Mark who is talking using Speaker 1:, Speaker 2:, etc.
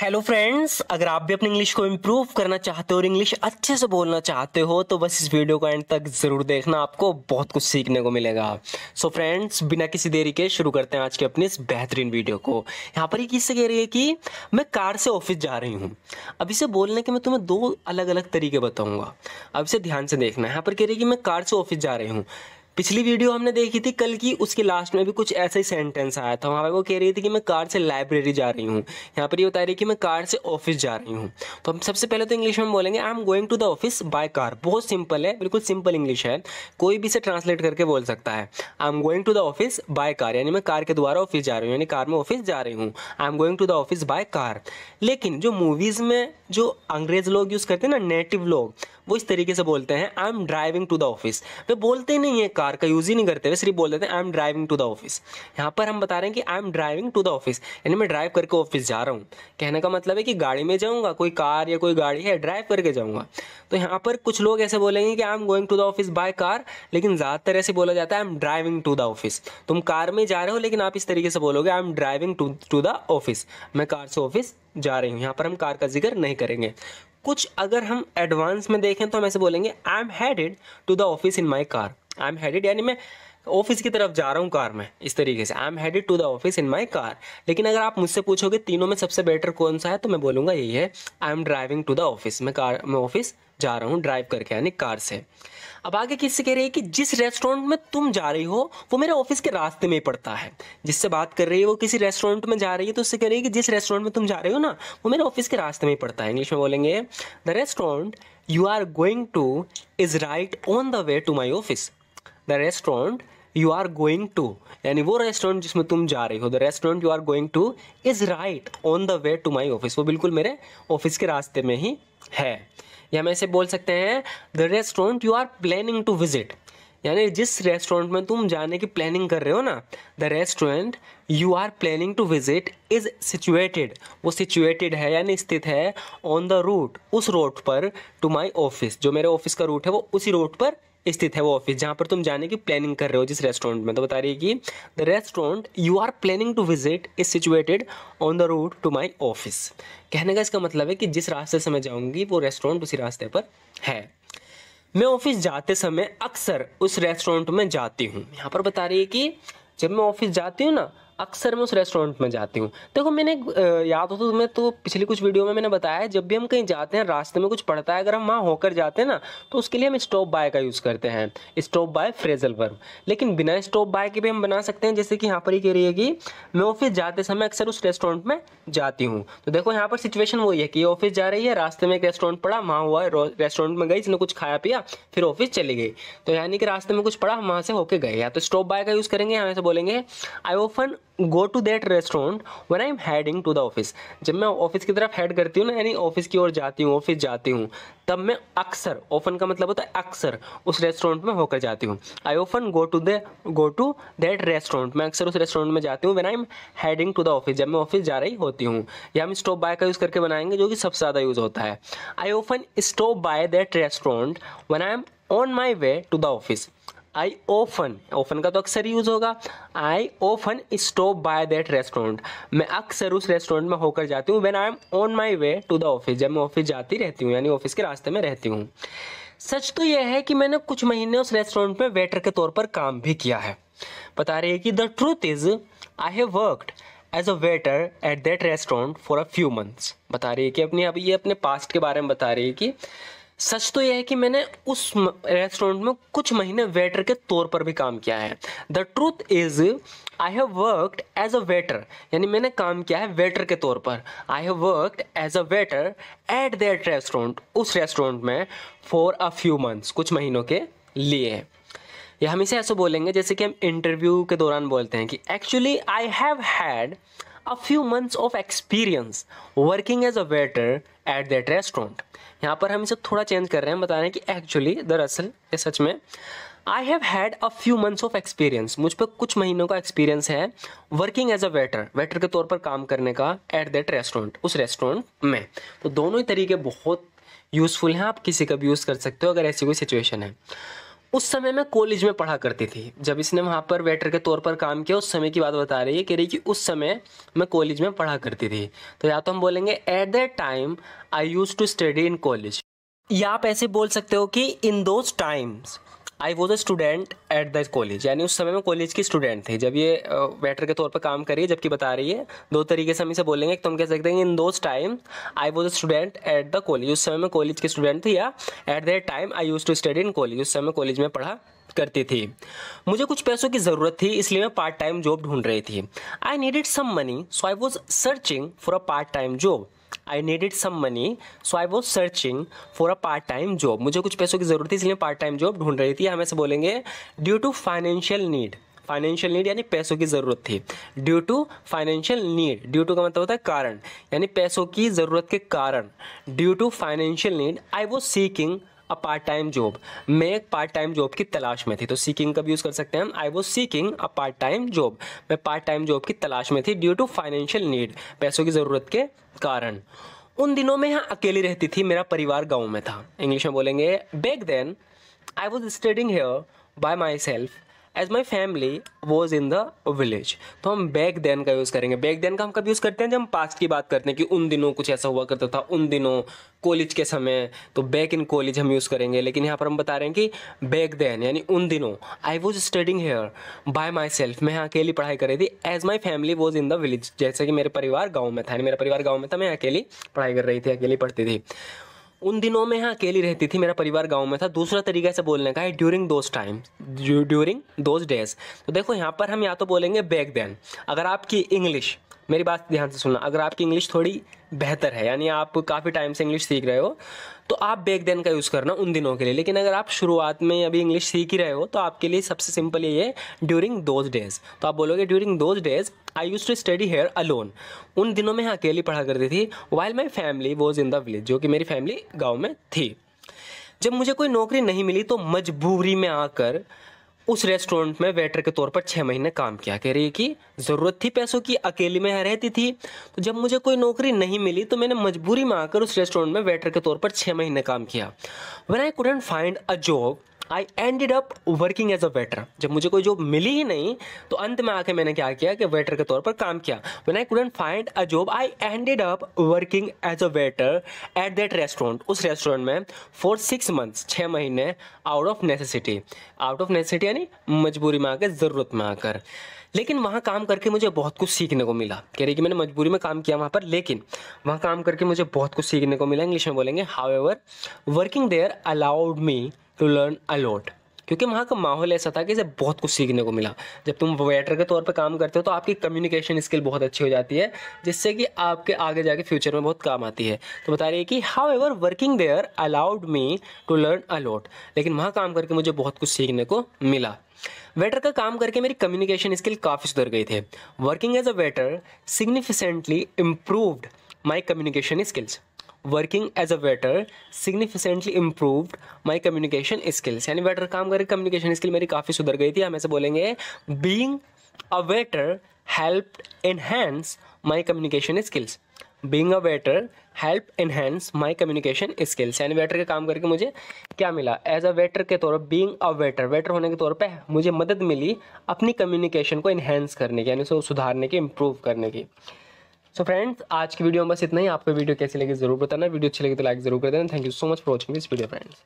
Speaker 1: hello friends अगर आप भी अपनी इंग्लिश को इम्प्रूव करना चाहते हो और इंग्लिश अच्छे से बोलना चाहते हो तो बस इस वीडियो का एंड तक ज़रूर देखना आपको बहुत कुछ सीखने को मिलेगा सो so फ्रेंड्स बिना किसी देरी के शुरू करते हैं आज के अपने इस बेहतरीन वीडियो को यहाँ पर ये किससे कह रही है कि मैं कार से ऑफिस जा रही हूँ अब इसे बोलने के मैं तुम्हें दो अलग अलग तरीके बताऊँगा अब इसे ध्यान से देखना यहाँ पर कह रही है कि मैं कार से ऑफिस जा रही हूँ पिछली वीडियो हमने देखी थी कल की उसके लास्ट में भी कुछ ऐसे ही सेंटेंस आया था वहाँ पर वो कह रही थी कि मैं कार से लाइब्रेरी जा रही हूँ यहाँ पर ये बता रही है कि मैं कार से ऑफिस जा रही हूँ तो हम सबसे पहले तो इंग्लिश में बोलेंगे I am going to the office by car बहुत सिंपल है बिल्कुल सिंपल इंग्लिश है कोई भी इसे ट्रांसलेट करके बोल सकता है I am going to the office by car यानी मैं कार के द्वारा ऑफिस जा रही हूँ यानी कार में ऑफिस जा रही हूँ I am going to the office by car लेकिन जो मूवीज़ में जो अंग्रेज लोग यूज़ करते हैं ना नेटिव लोग वो इस तरीके से बोलते हैं I am driving to the office वे बोलते ही नहीं है कार का यूज़ ही नहीं करते वे सिर्फ बोल देते हैं I am driving to the office यहाँ पर हम बता रहे हैं कि I am driving to the office यानी मैं ड्राइव करके ऑफिस जा रहा हूँ कहने का मतलब है कि गाड़ी में जाऊँगा कोई कार या कोई गाड़ी है ड्राइव करके जाऊँगा तो यहाँ पर कुछ लोग ऐसे बोलेंगे कि I am going to the office by car लेकिन ज़्यादातर ऐसे बोला जाता है I am driving to the office तुम कार में जा रहे हो लेकिन आप इस तरीके से बोलोगे I am driving to to the office मैं कार से ऑफिस जा रही हूँ यहाँ पर हम कार का जिक्र नहीं करेंगे कुछ अगर हम एडवांस में देखें तो हम ऐसे बोलेंगे I am headed to the office in my car I am headed यानी मैं ऑफिस की तरफ जा रहा हूँ कार में इस तरीके से I am headed to the office in my car लेकिन अगर आप मुझसे पूछोगे तीनों में सबसे बेटर कौन सा है तो मैं बोलूँगा यही है I am driving to the office मैं कार मैं ऑफिस जा रहा हूँ ड्राइव करके यानी कार से अब आगे किससे कह रही है कि जिस रेस्टोरेंट में तुम जा रही हो वो मेरे ऑफिस के रास्ते में ही पड़ता है जिससे बात कर रही है वो किसी रेस्टोरेंट में जा रही है तो उससे कह रही है कि जिस रेस्टोरेंट में तुम जा रहे हो ना वो मेरे ऑफिस के रास्ते में ही पड़ता है इंग्लिश में बोलेंगे the restaurant you are going to is right on the way to my office the restaurant you are going to यानी वो रेस्टोरेंट जिसमें तुम जा रही हो the restaurant you are going to is right on the way to my office वो बिल्कुल मेरे ऑफिस के रास्ते में ही है या मैं ऐसे बोल सकते हैं the restaurant you are planning to visit यानी जिस रेस्टोरेंट में तुम जाने की प्लानिंग कर रहे हो ना the restaurant you are planning to visit is situated वो सिचुएटेड है यानी स्थित है ऑन द रूट उस रोड पर टू माई ऑफिस जो मेरे ऑफिस का रूट है वो उसी रोड पर स्थित है वो ऑफिस जहाँ पर तुम जाने की प्लानिंग कर रहे हो जिस रेस्टोरेंट में तो बता रही है कि the restaurant you are planning to visit is situated on the road to my office कहने का इसका मतलब है कि जिस रास्ते से मैं जाऊँगी वो रेस्टोरेंट उसी रास्ते पर है मैं ऑफिस जाते समय अक्सर उस रेस्टोरेंट में जाती हूँ यहाँ पर बता रही है कि जब मैं ऑफिस जाती हूँ ना अक्सर मैं उस रेस्टोरेंट में जाती हूँ देखो मैंने याद हो तो तुम्हें तो पिछली कुछ वीडियो में मैंने बताया है जब भी हम कहीं जाते हैं रास्ते में कुछ पड़ता है अगर हम वहाँ होकर जाते हैं ना तो उसके लिए हम स्टॉप बाय का यूज़ करते हैं स्टॉप बाय फ्रेजल वर्ब लेकिन बिना स्टॉप बाय के भी हम बना सकते हैं जैसे कि यहाँ पर ही कह रही है कि मैं ऑफिस जाते समय अक्सर उस रेस्टोरेंट में जाती हूँ तो देखो यहाँ पर सिचुएशन वही है कि ऑफिस जा रही है रास्ते में एक रेस्टोरेंट पड़ा वहाँ हुआ रेस्टोरेंट में गई जिसने कुछ खाया पिया फिर ऑफिस चली गई तो यानी कि रास्ते में कुछ पड़ा हम वहाँ से होके गए या तो स्टॉप बाय का यूज़ करेंगे हमें से बोलेंगे I often go to that restaurant when I am heading to the office जब मैं ऑफिस की तरफ हेड करती हूँ ना यानी ऑफिस की ओर जाती हूँ ऑफिस जाती हूँ तब मैं अक्सर ओफन का मतलब होता है अक्सर उस रेस्टोरेंट में होकर जाती हूँ I often go to the go to that restaurant मैं अक्सर उस रेस्टोरेंट में जाती हूँ when I am heading to the office जब मैं ऑफिस जा रही होती हूँ या हम स्टॉप बाय का यूज़ करके बनाएंगे जो कि सबसे ज़्यादा यूज़ होता है I often stop by that restaurant when I am on my way to the office I often often का तो अक्सर यूज़ होगा I often stop by that restaurant मैं अक्सर उस रेस्टोरेंट में होकर जाती हूँ when I am on my way to the office जब मैं ऑफिस जाती रहती हूँ यानी ऑफिस के रास्ते में रहती हूँ सच तो यह है कि मैंने कुछ महीने उस रेस्टोरेंट में वेटर के तौर पर काम भी किया है बता रही है कि the truth is I have worked as a waiter at that restaurant for a few months बता रही है कि अपनी अभी ये अपने पास्ट के बारे में बता रही है कि सच तो यह है कि मैंने उस रेस्टोरेंट में कुछ महीने वेटर के तौर पर भी काम किया है the truth is I have worked as a waiter यानी मैंने काम किया है वेटर के तौर पर I have worked as a waiter at that restaurant उस रेस्टोरेंट में फॉर अ फ्यू मंथ्स कुछ महीनों के लिए या हम इसे ऐसे बोलेंगे जैसे कि हम इंटरव्यू के दौरान बोलते हैं कि actually I have had a few months of experience working as a waiter at that restaurant यहाँ पर हम इसे थोड़ा चेंज कर रहे हैं बता रहे हैं कि एक्चुअली दरअसल ये सच में I have had a few months of experience मुझ पर कुछ महीनों का एक्सपीरियंस है working as a waiter waiter के तौर पर काम करने का एट दैट रेस्टोरेंट उस रेस्टोरेंट में तो दोनों ही तरीके बहुत यूज़फुल हैं आप किसी का भी यूज़ कर सकते हो अगर ऐसी कोई सिचुएशन है उस समय मैं कॉलेज में पढ़ा करती थी जब इसने वहाँ पर वेटर के तौर पर काम किया उस समय की बात बता रही है कह रही कि उस समय मैं कॉलेज में पढ़ा करती थी तो या तो हम बोलेंगे at that time I use to study in college या आप ऐसे बोल सकते हो कि in those times I was a student at the college यानी उस समय में कॉलेज की स्टूडेंट थे जब ये वेटर के तौर पर काम करिए जबकि बता रही है दो तरीके से हम इसे बोलेंगे एक तो हम कह सकते हैं in those time I was a student at the college उस समय में कॉलेज की स्टूडेंट थी या at that time I use to study in college उस समय कॉलेज में पढ़ा करती थी मुझे कुछ पैसों की ज़रूरत थी इसलिए मैं पार्ट टाइम जॉब ढूंढ रही थी I needed some money so I was searching for a part time job I needed some money so I was searching for a part time job मुझे कुछ पैसों की जरूरत थी इसलिए पार्ट टाइम जॉब ढूंढ रही थी हम ऐसे बोलेंगे due to financial need financial need यानी पैसों की ज़रूरत थी due to financial need due to का मतलब होता है कारण यानी पैसों की ज़रूरत के कारण due to financial need I वो seeking a part time job मैं एक पार्ट टाइम जॉब की तलाश में थी तो सीकिंग का भी यूज़ कर सकते हैं हम I was seeking a part time job मैं पार्ट टाइम जॉब की तलाश में थी ड्यू टू फाइनेंशियल नीड पैसों की ज़रूरत के कारण उन दिनों में यहाँ अकेली रहती थी मेरा परिवार गाँव में था इंग्लिश में बोलेंगे back then I was studying here by myself as my family was in the village तो हम बैक देन का यूज़ करेंगे बैक देन का हम कब यूज़ करते हैं जब हम पास्ट की बात करते हैं कि उन दिनों कुछ ऐसा हुआ करता था उन दिनों कॉलेज के समय तो बैक इन कॉलेज हम यूज़ करेंगे लेकिन यहाँ पर हम बता रहे हैं कि बैक देन यानी उन दिनों I was studying here by myself मैं यहाँ अकेली पढ़ाई कर रही थी as my family was in the village जैसे कि मेरे परिवार गाँव में था यानी मेरा परिवार गाँव में था मैं अकेली पढ़ाई कर रही थी अकेली पढ़ती थी उन दिनों में हाँ अकेली रहती थी मेरा परिवार गाँव में था दूसरा तरीका से बोलने का है during those time during those days तो देखो यहाँ पर हम या तो बोलेंगे बैक देन अगर आपकी इंग्लिश मेरी बात ध्यान से सुनना अगर आपकी इंग्लिश थोड़ी बेहतर है यानी आप काफ़ी टाइम से इंग्लिश सीख रहे हो तो आप बैक देन का यूज़ करना उन दिनों के लिए लेकिन अगर आप शुरुआत में अभी इंग्लिश सीख ही रहे हो तो आपके लिए सबसे सिंपल ये है ड्यूरिंग दोज डेज तो आप बोलोगे during those days I use to study here alone उन दिनों में अकेली पढ़ा करती थी while my family was in the village जो कि मेरी फैमिली गाँव में थी जब मुझे कोई नौकरी नहीं मिली तो मजबूरी में आकर उस रेस्टोरेंट में वेटर के तौर पर छः महीने काम किया कह रही है कि ज़रूरत थी पैसों की अकेले में रहती थी तो जब मुझे कोई नौकरी नहीं मिली तो मैंने मजबूरी में आकर उस रेस्टोरेंट में वेटर के तौर पर छः महीने काम किया when I couldn't find a job I ended up working as a waiter जब मुझे कोई जॉब मिली ही नहीं तो अंत में आके मैंने क्या किया कि वेटर के तौर पर काम किया when I couldn't find a job I ended up working as a waiter at that restaurant उस रेस्टोरेंट में फॉर सिक्स मंथ्स छः महीने out of necessity out of necessity यानी मजबूरी में आकर ज़रूरत में आकर लेकिन वहाँ काम करके मुझे बहुत कुछ सीखने को मिला कह रही कि मैंने मजबूरी में काम किया वहाँ पर लेकिन वहाँ काम करके मुझे बहुत कुछ सीखने को मिला इंग्लिश में बोलेंगे however working there allowed me to learn a lot क्योंकि वहाँ का माहौल ऐसा था कि इसे बहुत कुछ सीखने को मिला जब तुम वेटर के तौर पर काम करते हो तो आपकी कम्युनिकेशन स्किल बहुत अच्छी हो जाती है जिससे कि आपके आगे जाके फ्यूचर में बहुत काम आती है तो बता रही है कि however working there allowed me to learn a lot लेकिन वहाँ काम करके मुझे बहुत कुछ सीखने को मिला वेटर का काम करके मेरी कम्युनिकेशन स्किल काफ़ी सुधर गई थी working as a waiter significantly improved my communication skills working as a waiter significantly improved my communication skills यानी वेटर काम करके कम्युनिकेशन स्किल मेरी काफ़ी सुधर गई थी हम ऐसे बोलेंगे being a waiter help enhance my communication skills being a waiter help enhance my communication skills यानी वेटर के काम करके मुझे क्या मिला एज अ वेटर के तौर पर बींग अ वेटर वेटर होने के तौर पर मुझे मदद मिली अपनी कम्युनिकेशन को इन्हेंस करने की यानी उसको सुधारने की इम्प्रूव करने की सो फ्रेंड्स आज की वीडियो में बस इतना ही आपको वीडियो कैसी लगी जरूर बताना वीडियो अच्छी लगी तो लाइक जरूर कर देना thank you so much for watching this video friends